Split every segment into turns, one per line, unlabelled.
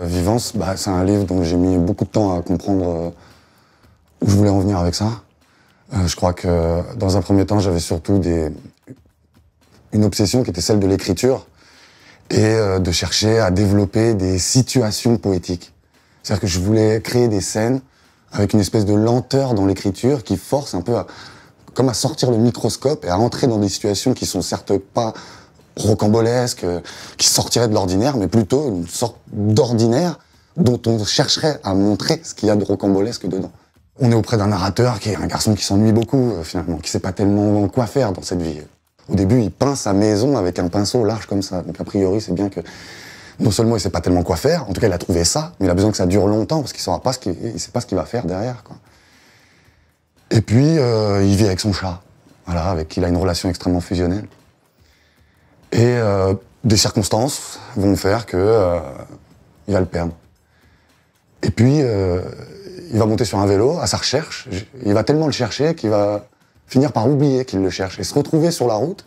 Euh, Vivance, bah, c'est un livre dont j'ai mis beaucoup de temps à comprendre euh, où je voulais en venir avec ça. Euh, je crois que dans un premier temps, j'avais surtout des... une obsession qui était celle de l'écriture et de chercher à développer des situations poétiques. C'est-à-dire que je voulais créer des scènes avec une espèce de lenteur dans l'écriture qui force un peu à, comme à sortir le microscope et à entrer dans des situations qui sont certes pas rocambolesque, euh, qui sortirait de l'ordinaire, mais plutôt une sorte d'ordinaire dont on chercherait à montrer ce qu'il y a de rocambolesque dedans. On est auprès d'un narrateur qui est un garçon qui s'ennuie beaucoup, euh, finalement, qui sait pas tellement quoi faire dans cette vie. Au début, il peint sa maison avec un pinceau large comme ça, donc a priori, c'est bien que non seulement il sait pas tellement quoi faire, en tout cas il a trouvé ça, mais il a besoin que ça dure longtemps parce qu'il saura sait pas ce qu'il va faire derrière. Et puis euh, il vit avec son chat, voilà, avec qui il a une relation extrêmement fusionnelle. Et euh, des circonstances vont faire que euh, il va le perdre. Et puis, euh, il va monter sur un vélo à sa recherche. Il va tellement le chercher qu'il va finir par oublier qu'il le cherche et se retrouver sur la route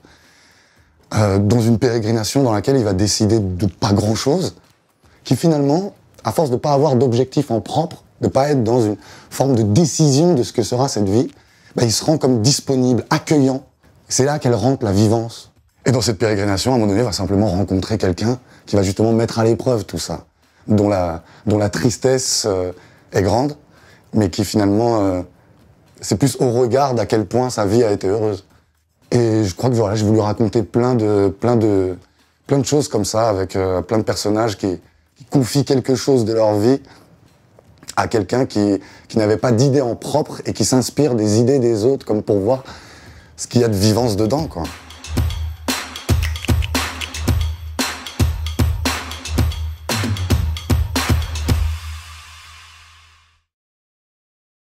dans une pérégrination dans laquelle il va décider de pas grand-chose, qui finalement, à force de pas avoir d'objectif en propre, de pas être dans une forme de décision de ce que sera cette vie, bah, il se rend comme disponible, accueillant. C'est là qu'elle rentre la vivance et dans cette pérégrination, à un moment donné, on va simplement rencontrer quelqu'un qui va justement mettre à l'épreuve tout ça, dont la, dont la tristesse euh, est grande, mais qui finalement, euh, c'est plus au regard d'à quel point sa vie a été heureuse. Et je crois que voilà, j'ai voulu raconter plein de, plein de, plein de choses comme ça, avec euh, plein de personnages qui, confient quelque chose de leur vie à quelqu'un qui, qui n'avait pas d'idées en propre et qui s'inspire des idées des autres, comme pour voir ce qu'il y a de vivance dedans, quoi.